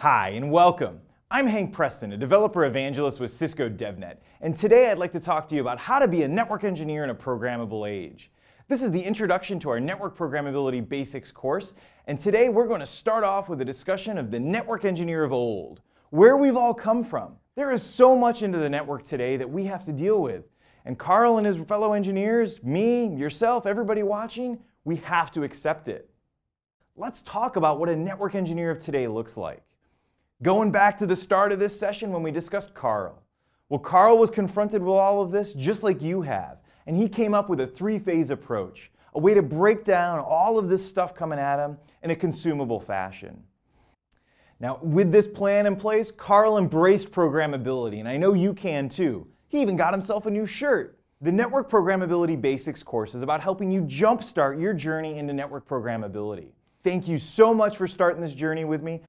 Hi, and welcome. I'm Hank Preston, a developer evangelist with Cisco DevNet, and today I'd like to talk to you about how to be a network engineer in a programmable age. This is the introduction to our Network Programmability Basics course, and today we're going to start off with a discussion of the network engineer of old, where we've all come from. There is so much into the network today that we have to deal with, and Carl and his fellow engineers, me, yourself, everybody watching, we have to accept it. Let's talk about what a network engineer of today looks like. Going back to the start of this session when we discussed Carl. Well, Carl was confronted with all of this just like you have, and he came up with a three phase approach, a way to break down all of this stuff coming at him in a consumable fashion. Now, with this plan in place, Carl embraced programmability, and I know you can too. He even got himself a new shirt. The Network Programmability Basics course is about helping you jumpstart your journey into network programmability. Thank you so much for starting this journey with me.